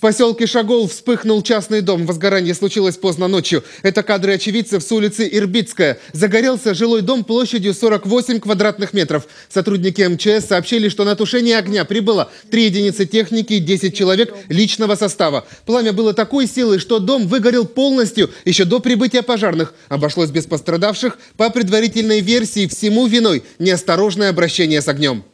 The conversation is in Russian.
поселке Шагол вспыхнул частный дом. Возгорание случилось поздно ночью. Это кадры очевидцев с улицы Ирбитская. Загорелся жилой дом площадью 48 квадратных метров. Сотрудники МЧС сообщили, что на тушение огня прибыло 3 единицы техники и 10 человек личного состава. Пламя было такой силы, что дом выгорел полностью еще до прибытия пожарных. Обошлось без пострадавших. По предварительной версии всему виной неосторожное обращение с огнем.